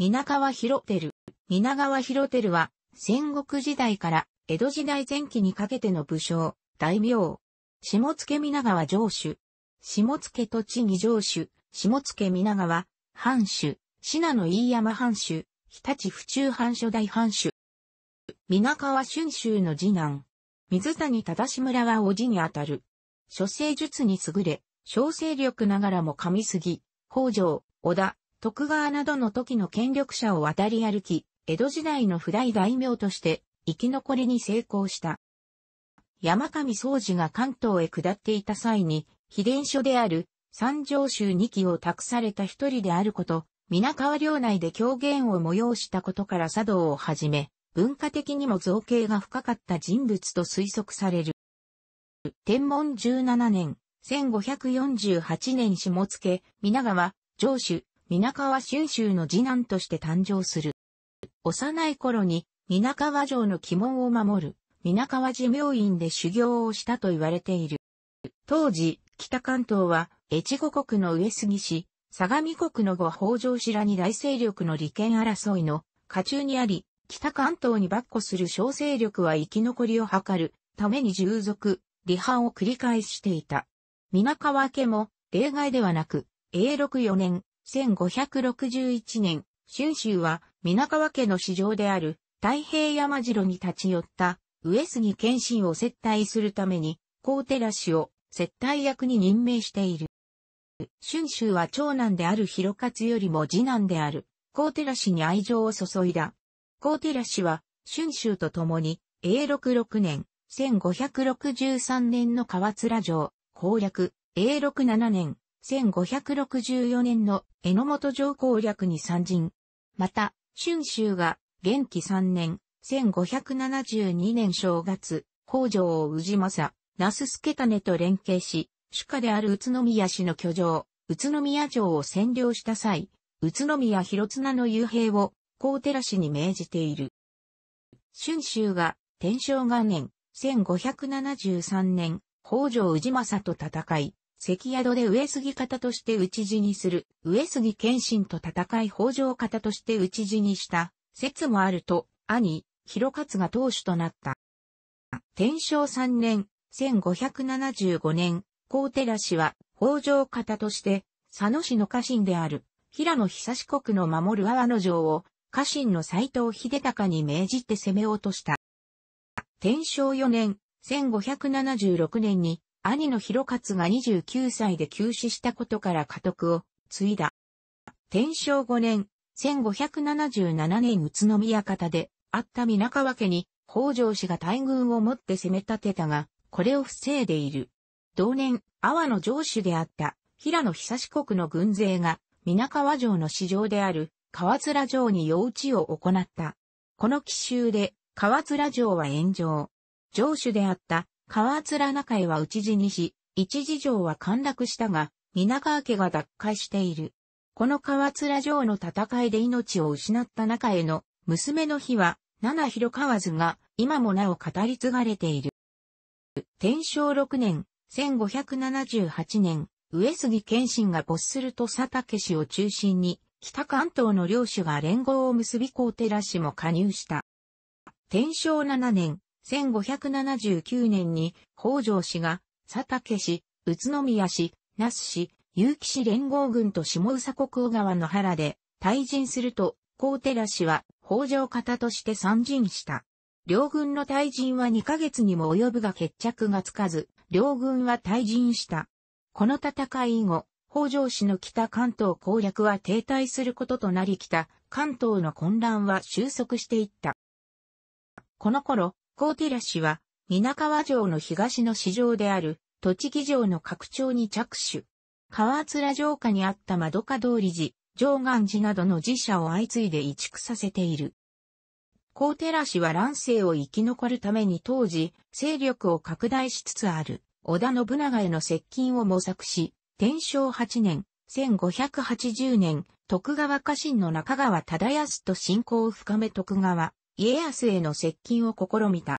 皆川広照。皆川広照は、戦国時代から江戸時代前期にかけての武将、大名。下野皆川城主。下野栃木城主。下野皆川、藩主。信濃飯山藩主。日立府中藩初代藩主。皆川春秋の次男。水谷忠村は叔父にあたる。諸生術に優れ、小勢力ながらも噛みすぎ、北条、織田、徳川などの時の権力者を渡り歩き、江戸時代の不代大名として生き残りに成功した。山上宗司が関東へ下っていた際に、秘伝書である三条州二期を託された一人であること、皆川領内で狂言を催したことから茶道をはじめ、文化的にも造形が深かった人物と推測される。天文17年、1548年下付、皆川、上州、皆川春秋の次男として誕生する。幼い頃に、皆川城の鬼門を守る、皆川寺病院で修行をしたと言われている。当時、北関東は、越後国の上杉氏、相模国の後北条氏らに大勢力の利権争いの下中にあり、北関東に跋扈する小勢力は生き残りを図るために従属、離反を繰り返していた。皆川家も例外ではなく、永禄4年、1561年、春秋は、皆川家の市場である、太平山城に立ち寄った、上杉謙信を接待するために、高寺氏を接待役に任命している。春秋は長男である広勝よりも次男である、高寺氏に愛情を注いだ。高寺氏は、春秋と共に、永禄6年、1563年の河津良城、攻略、永禄7年、1564年の榎本城攻略に参陣。また、春秋が、元気3年、1572年正月、工場を宇治政、那須助種と連携し、主家である宇都宮氏の居城、宇都宮城を占領した際、宇都宮広綱の遊兵を、高寺氏に命じている。春秋が、天正元年、1573年、北条氏政と戦い、関宿で上杉方として討ち死にする、上杉謙信と戦い北条方として討ち死にした、説もあると、兄、広勝が当主となった。天正3年、1575年、高寺氏は、北条方として、佐野市の家臣である、平野久志国の守る阿波野城を、家臣の斎藤秀隆に命じて攻め落とした。天正4年、1576年に、兄の広勝が29歳で急死したことから家督を継いだ。天正5年、1577年宇都宮方であった皆川家に北条氏が大軍を持って攻め立てたが、これを防いでいる。同年、阿波の城主であった平野久志国の軍勢が皆川城の市場である河津城に用地を行った。この奇襲で河津城は炎上。城主であった川面中江は内地にし、一時城は陥落したが、皆川家が奪回している。この川面城の戦いで命を失った中江の娘の日は、七広河津が今もなお語り継がれている。天正6年、1578年、上杉謙信が没すると佐竹氏を中心に、北関東の領主が連合を結び皇寺氏も加入した。天正7年、1579年に北条氏が佐竹氏、宇都宮氏、那須氏、結城氏連合軍と下宇佐国小川の原で退陣すると、高寺氏は北条方として参陣した。両軍の退陣は2ヶ月にも及ぶが決着がつかず、両軍は退陣した。この戦い以後、北条氏の北関東攻略は停滞することとなり北関東の混乱は収束していった。この頃、光寺氏は、皆川城の東の市場である、栃木城の拡張に着手。川面城下にあった窓か通り寺、城岸寺などの寺社を相次いで移築させている。高寺氏は乱世を生き残るために当時、勢力を拡大しつつある、織田信長への接近を模索し、天正8年、1580年、徳川家臣の中川忠康と親交を深め徳川、家康への接近を試みた。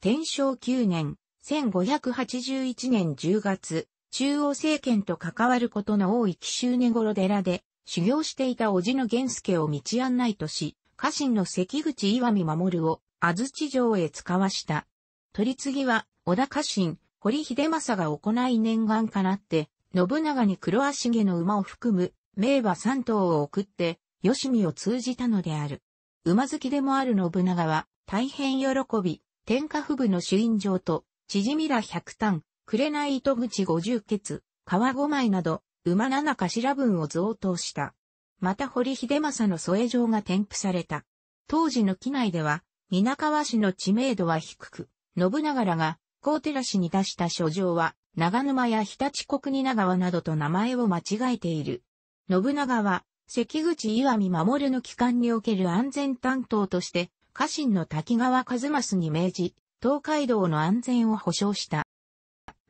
天正9年、1581年10月、中央政権と関わることの多い奇襲根頃寺で、修行していた叔父の玄助を道案内とし、家臣の関口岩見守を安土城へ使わした。取り次ぎは、小田家臣、堀秀政が行い念願かなって、信長に黒足毛の馬を含む名馬三頭を送って、吉見を通じたのである。馬好きでもある信長は、大変喜び、天下布武の主印状と、縮みら百単、紅糸口五十穴、川五枚など、馬七頭分を贈答した。また堀秀政の添え状が添付された。当時の機内では、皆川氏の知名度は低く、信長らが、高寺氏に出した書状は、長沼や日立国蜷川などと名前を間違えている。信長は、関口岩見守の機関における安全担当として、家臣の滝川和正に命じ、東海道の安全を保障した。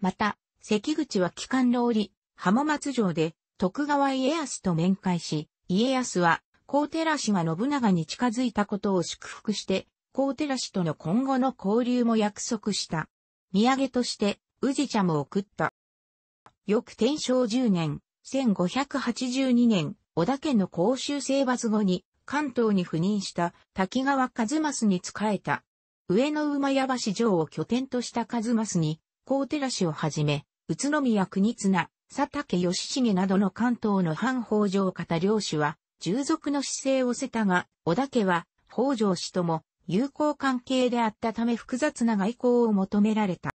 また、関口は機関の折、浜松城で徳川家康と面会し、家康は高寺氏が信長に近づいたことを祝福して、高寺氏との今後の交流も約束した。土産として、宇治茶も送った。翌天正10年、1582年、織田家の公衆征伐後に関東に赴任した滝川一益に仕えた。上野馬屋橋城を拠点とした一益に、高寺氏をはじめ、宇都宮国綱、佐竹義重などの関東の反北条方領主は、従属の姿勢をせたが、織田家は、北条氏とも友好関係であったため複雑な外交を求められた。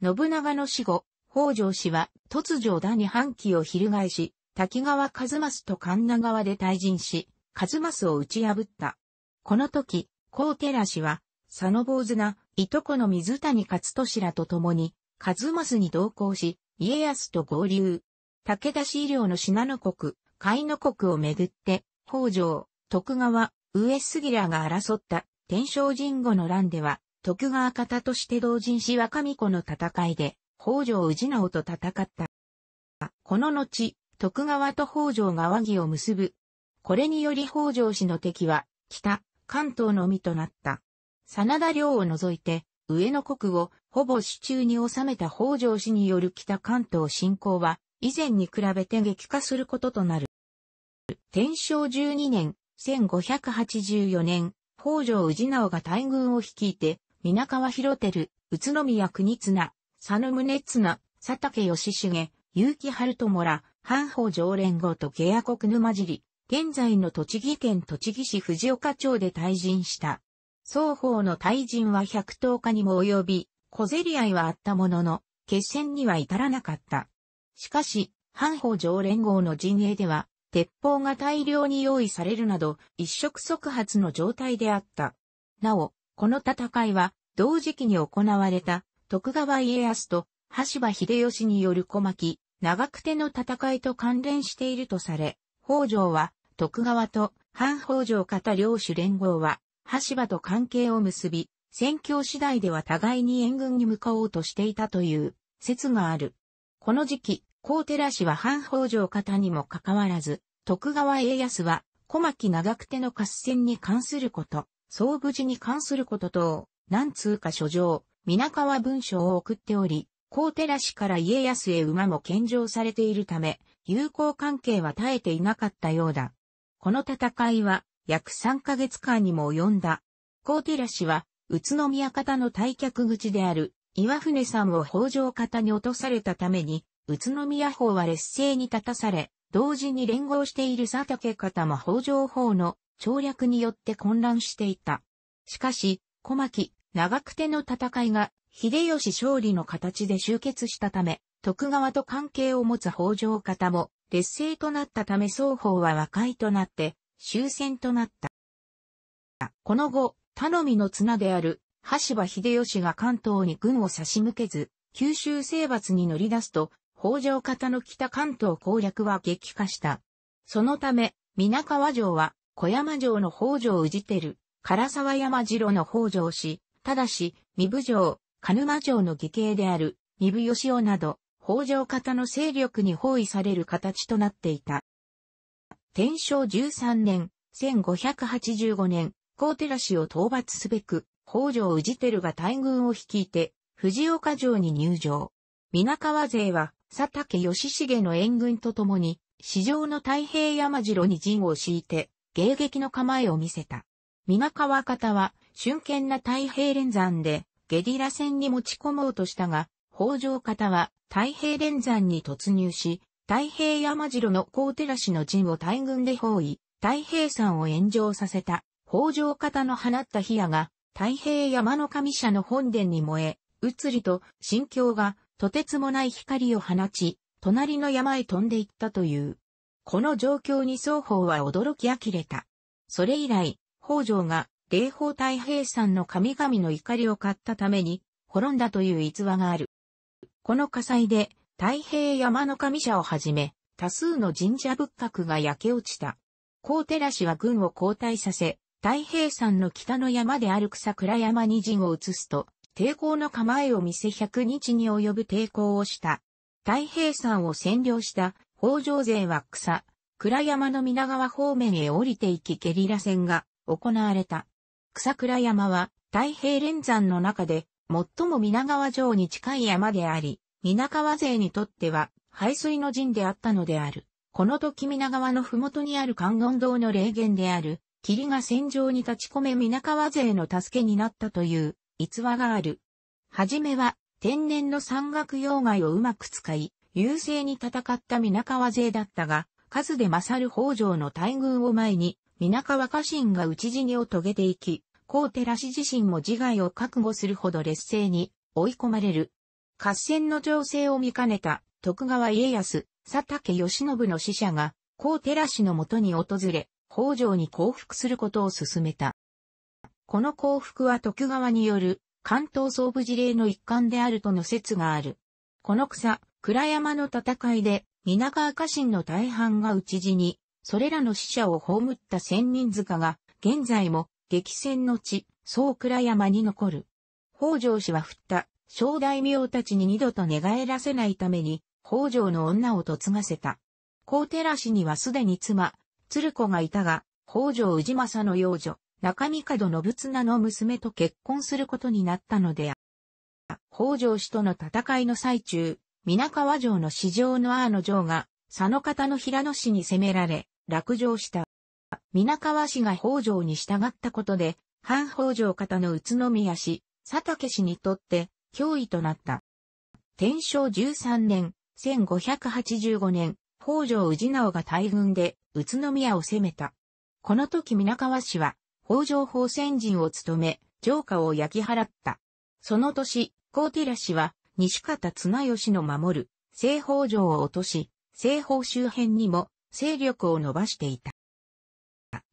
信長の死後、北条氏は突如だに反旗を翻し、滝川一益と神奈川で退陣し、一益を打ち破った。この時、高寺氏は、佐野坊主な、いとこの水谷勝利らと共に、一益に同行し、家康と合流。武田氏医療の信濃国、海の国をめぐって、北条、徳川、上杉らが争った天正神後の乱では、徳川方として同人し若巫子の戦いで、北条氏直と戦った。この後、徳川と北条が和議を結ぶ。これにより北条氏の敵は、北、関東のみとなった。真田領を除いて、上の国をほぼ市中に収めた北条氏による北関東侵攻は、以前に比べて激化することとなる。天正12年、1584年、北条氏直が大軍を率いて、皆川広照、宇都宮国綱、佐野宗綱、佐竹義重、結城春友ら、半法常連号と下野国沼尻、現在の栃木県栃木市藤岡町で退陣した。双方の退陣は110日にも及び、小競り合いはあったものの、決戦には至らなかった。しかし、半法常連合の陣営では、鉄砲が大量に用意されるなど、一触即発の状態であった。なお、この戦いは、同時期に行われた、徳川家康と、羽柴秀吉による小牧、長久手の戦いと関連しているとされ、北条は徳川と反北条方領主連合は、橋場と関係を結び、戦況次第では互いに援軍に向かおうとしていたという説がある。この時期、高寺氏は反北条方にもかかわらず、徳川家康は小牧長久手の合戦に関すること、総無事に関すること等、何通か書状、皆川文書を送っており、高寺氏から家康へ馬も献上されているため、友好関係は絶えていなかったようだ。この戦いは約3ヶ月間にも及んだ。高寺氏は、宇都宮方の退却口である岩船さんを北条方に落とされたために、宇都宮方は劣勢に立たされ、同時に連合している佐竹方も北条方の調略によって混乱していた。しかし、小牧、長久手の戦いが秀吉勝利の形で集結したため、徳川と関係を持つ北条方も劣勢となったため双方は和解となって終戦となった。この後、頼みの綱である羽柴秀吉が関東に軍を差し向けず、九州征伐に乗り出すと、北条方の北関東攻略は激化した。そのため、皆川城は小山城の北条氏てる、唐沢山城の北条氏、ただし、三部城、鹿沼城の義兄である、三部義雄など、北条方の勢力に包囲される形となっていた。天正13年、1585年、高寺氏を討伐すべく、北条氏照が大軍を率いて、藤岡城に入城。皆川勢は、佐竹義重の援軍と共に、市場の太平山城に陣を敷いて、迎撃の構えを見せた。皆川方は、瞬堅な太平連山で、ゲリラ戦に持ち込もうとしたが、北条方は太平連山に突入し、太平山城の高寺氏の陣を大軍で包囲、太平山を炎上させた、北条方の放った火矢が、太平山の神社の本殿に燃え、移りと心境がとてつもない光を放ち、隣の山へ飛んでいったという。この状況に双方は驚き呆れた。それ以来、北条が霊宝太平山の神々の怒りを買ったために、滅んだという逸話がある。この火災で、太平山の神社をはじめ、多数の神社仏閣が焼け落ちた。高寺氏は軍を交代させ、太平山の北の山である草倉山に陣を移すと、抵抗の構えを見せ100日に及ぶ抵抗をした。太平山を占領した北条勢は草、倉山の皆川方面へ降りていきゲリラ戦が行われた。草倉山は太平連山の中で最も皆川城に近い山であり、皆川勢にとっては排水の陣であったのである。この時皆川の麓にある観音堂の霊源である、霧が戦場に立ち込め皆川勢の助けになったという逸話がある。はじめは天然の山岳用害をうまく使い、優勢に戦った皆川勢だったが、数で勝る北条の大軍を前に、皆川家臣が討ち死にを遂げていき、孔寺氏自身も自害を覚悟するほど劣勢に追い込まれる。合戦の情勢を見かねた徳川家康、佐竹義信の使者が孔寺氏のもとに訪れ、北条に降伏することを勧めた。この降伏は徳川による関東総部事例の一環であるとの説がある。この草、倉山の戦いで、皆川家臣の大半が討ち死に、それらの死者を葬った仙人塚が、現在も激戦の地、総倉山に残る。北条氏は振った小大名たちに二度と寝返らせないために、北条の女を嫁がせた。皇寺氏にはすでに妻、鶴子がいたが、北条氏政の養女、中見門信綱の娘と結婚することになったのである。北条氏との戦いの最中、皆川城の市場の阿の城が佐野方の平野氏に攻められ、落城した。皆川氏が北条に従ったことで、反北条方の宇都宮氏、佐竹氏にとって脅威となった。天正13年、1585年、北条氏直が大軍で宇都宮を攻めた。この時皆川氏は北条法仙陣を務め、城下を焼き払った。その年、高寺氏は西方綱吉の守る西北条を落とし、西方周辺にも勢力を伸ばしていた。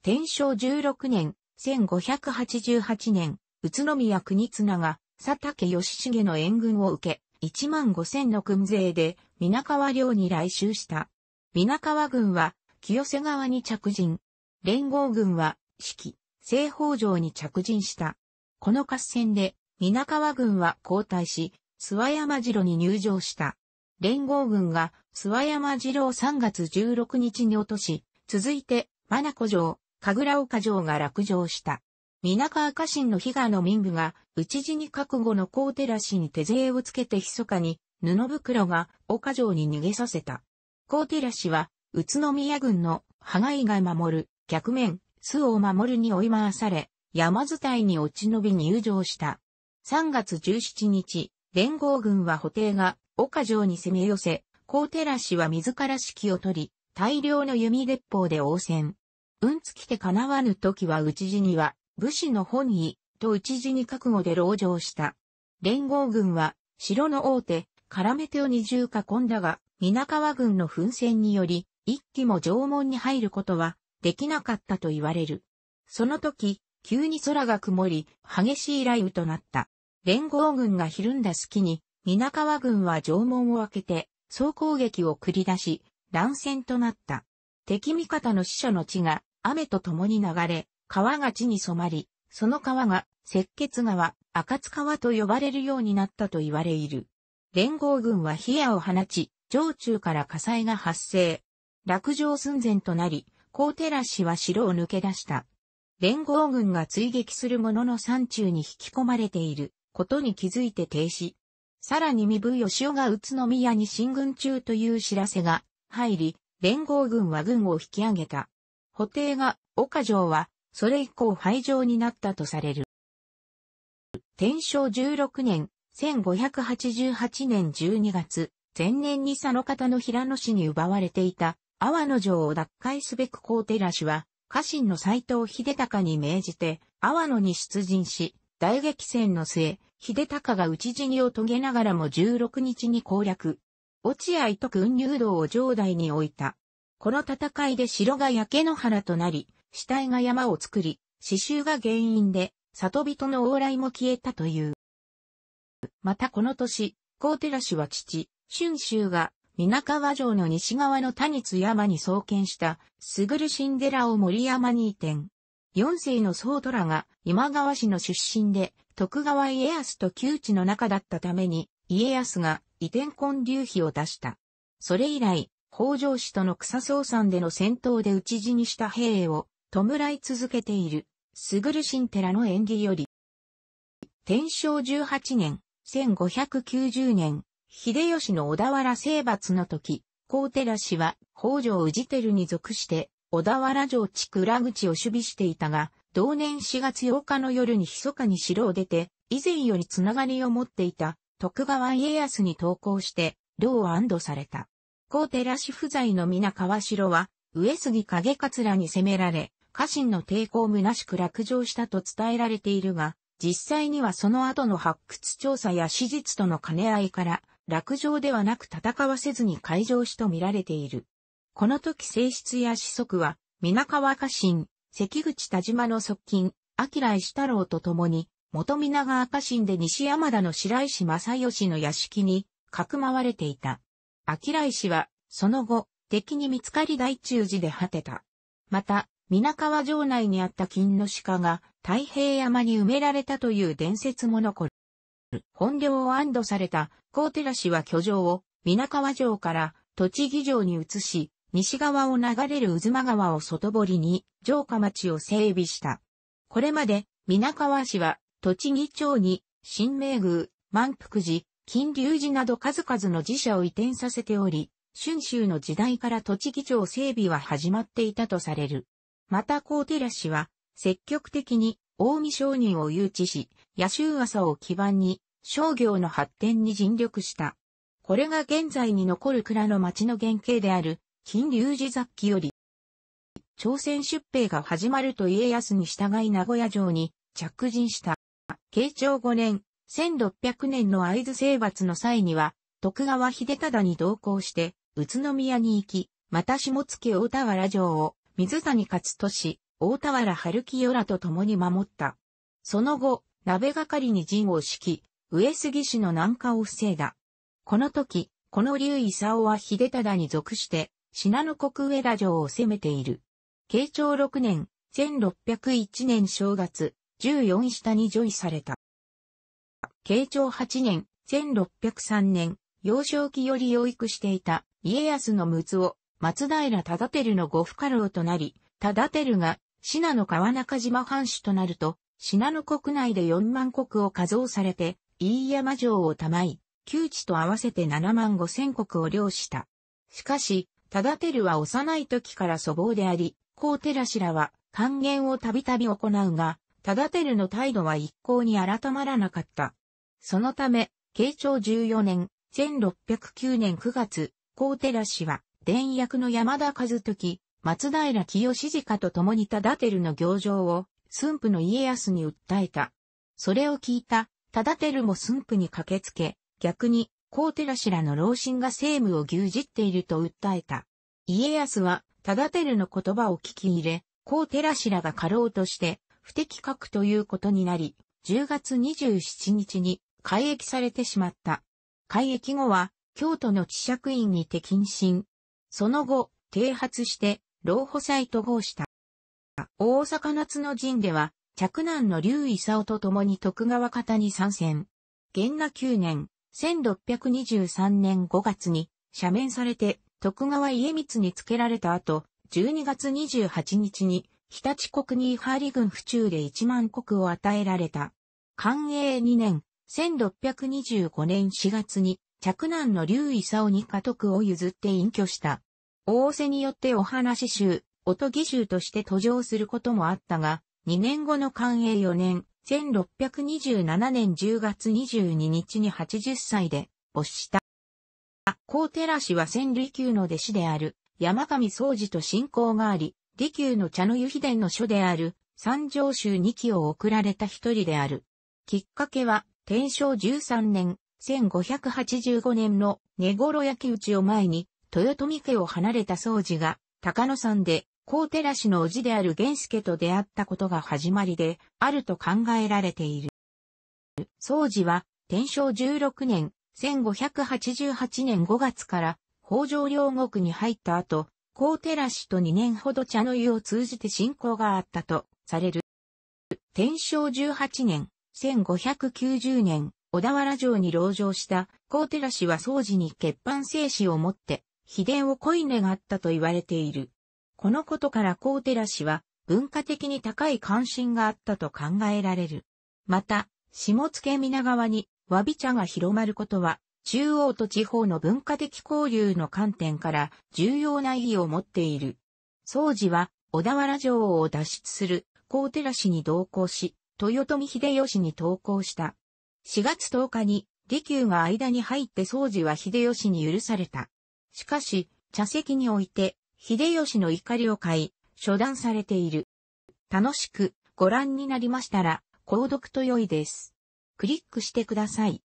天正16年、1588年、宇都宮国綱が佐竹義重の援軍を受け、1万5千の軍勢で皆川領に来襲した。皆川軍は清瀬川に着陣。連合軍は四季、西方城に着陣した。この合戦で皆川軍は後退し、諏訪山城に入城した。連合軍が諏訪山城を3月16日に落とし、続いて、真名子城、神楽岡城が落城した。皆川家臣の悲願の民部が、討ち死に覚悟の高寺氏に手勢をつけて密かに、布袋が岡城に逃げさせた。高寺氏は、宇都宮軍の羽貝が守る、逆面、巣を守るに追い回され、山伝いに落ち延び入城した。3月17日、連合軍は補定が岡城に攻め寄せ、高寺氏は自ら指揮を取り、大量の弓鉄砲で応戦。うんつきて叶わぬ時は討ち死には、武士の本意、と討ち死に覚悟で牢城した。連合軍は、城の大手、絡め手を二重囲んだが、皆川軍の奮戦により、一機も城門に入ることは、できなかったと言われる。その時、急に空が曇り、激しい雷雨となった。連合軍がひるんだ隙に、皆川軍は城門を開けて、総攻撃を繰り出し、乱戦となった。敵味方の死者の血が雨と共に流れ、川が地に染まり、その川が赤血川、赤津川と呼ばれるようになったと言われいる。連合軍は火矢を放ち、城中から火災が発生。落城寸前となり、高寺氏は城を抜け出した。連合軍が追撃する者の山中に引き込まれていることに気づいて停止。さらに身分吉雄が宇都宮に進軍中という知らせが入り、連合軍は軍を引き上げた。補定が、岡城は、それ以降廃城になったとされる。天正16年、1588年12月、前年に佐野方の平野市に奪われていた、阿波の城を奪回すべく皇寺氏は、家臣の斎藤秀隆に命じて、阿波野に出陣し、大激戦の末、秀隆が討ち死にを遂げながらも16日に攻略。落合と運入道を城代に置いた。この戦いで城が焼け野原となり、死体が山を作り、死臭が原因で、里人の往来も消えたという。またこの年、高寺氏は父、春秋が、皆川城の西側の谷津山に創建した、すぐる新寺を森山に移転。四世の僧虎が今川氏の出身で、徳川家康と旧知の中だったために、家康が移転婚流費を出した。それ以来、北条氏との草草山での戦闘で討ち死にした兵を弔い続けている、すぐる新寺の縁起より。天正18年、1590年、秀吉の小田原征伐の時、高寺氏は北条氏輝に属して、小田原城地区裏口を守備していたが、同年4月8日の夜に密かに城を出て、以前よりつながりを持っていた徳川家康に投降して、牢を安堵された。皇寺氏不在の皆川城は、上杉勝桂に攻められ、家臣の抵抗虚しく落城したと伝えられているが、実際にはその後の発掘調査や史実との兼ね合いから、落城ではなく戦わせずに開城しと見られている。この時性質や子息は、皆川家臣、関口田島の側近、明石太郎と共に、元皆川家臣で西山田の白石正義の屋敷に、かくまわれていた。明石は、その後、敵に見つかり大中寺で果てた。また、皆川城内にあった金の鹿が、太平山に埋められたという伝説も残る。本領を安堵された、高寺氏は居城を、皆川城から、栃木城に移し、西側を流れる渦間川を外堀に城下町を整備した。これまで、皆川市は、栃木町に、新名宮、満福寺、金龍寺など数々の寺社を移転させており、春秋の時代から栃木町整備は始まっていたとされる。また高寺氏は、積極的に、大見商人を誘致し、野州朝を基盤に、商業の発展に尽力した。これが現在に残る蔵の町の原型である、金龍寺雑記より、朝鮮出兵が始まると家康に従い名古屋城に着陣した。慶長5年、1600年の合津征伐の際には、徳川秀忠に同行して、宇都宮に行き、また下月大田原城を水谷勝利、大田原春清らと共に守った。その後、鍋係に陣を敷き、上杉氏の南下を防いだ。この時、この竜勲は秀忠に属して、信濃国上田城を攻めている。慶長6年、1601年正月、14下に除位された。慶長8年、1603年、幼少期より養育していた家康の息を松平忠輝のご不可老となり、忠輝が信濃川中島藩主となると、信濃国内で4万国を加増されて、飯山城をたまい、旧地と合わせて7万5千国を領した。しかし、忠輝は幼い時から粗暴であり、寺氏らは還元をたびたび行うが、忠輝の態度は一向に改まらなかった。そのため、慶長14年、1609年9月、高寺氏は、伝役の山田和時、松平清静家と共に忠輝の行状を、駿府の家康に訴えた。それを聞いた、忠輝も駿府に駆けつけ、逆に、皇テラシらの老臣が政務を牛耳っていると訴えた。家康は、忠輝の言葉を聞き入れ、皇テラシらが過労として、不適格ということになり、10月27日に改役されてしまった。改役後は、京都の知釈院にて謹慎。その後、停発して、老補祭と合した。大阪夏の陣では、嫡男の劉勲と共に徳川方に参戦。元那9年、1623年5月に、赦免されて、徳川家光に付けられた後、12月28日に、日立国にハーリ軍府中で1万国を与えられた。寛永2年、1625年4月に、嫡男の劉勲に家督を譲って隠居した。大瀬によってお話し衆、おとぎ衆として途上することもあったが、2年後の寛永4年、1627年10月22日に80歳で没した。高寺氏は千利休の弟子である山上宗治と信仰があり、利休の茶の湯秘伝の書である三条州二期を送られた一人である。きっかけは天正13年1585年の寝頃焼き討ちを前に豊臣家を離れた宗治が高野山で高寺氏の叔父である源助と出会ったことが始まりで、あると考えられている。宗寺は、天正16年、1588年5月から、北条領国に入った後、高寺氏と2年ほど茶の湯を通じて信仰があったとされる。天正18年、1590年、小田原城に籠城した高寺氏は宗寺に欠板生死をもって、秘伝を恋願ったと言われている。このことから高寺氏は文化的に高い関心があったと考えられる。また、下付皆川に和び茶が広まることは、中央と地方の文化的交流の観点から重要な意義を持っている。宗次は小田原城を脱出する高寺氏に同行し、豊臣秀吉に投降した。4月10日に利休が間に入って宗次は秀吉に許された。しかし、茶席において秀吉の怒りを買い、処断されている。楽しくご覧になりましたら、購読と良いです。クリックしてください。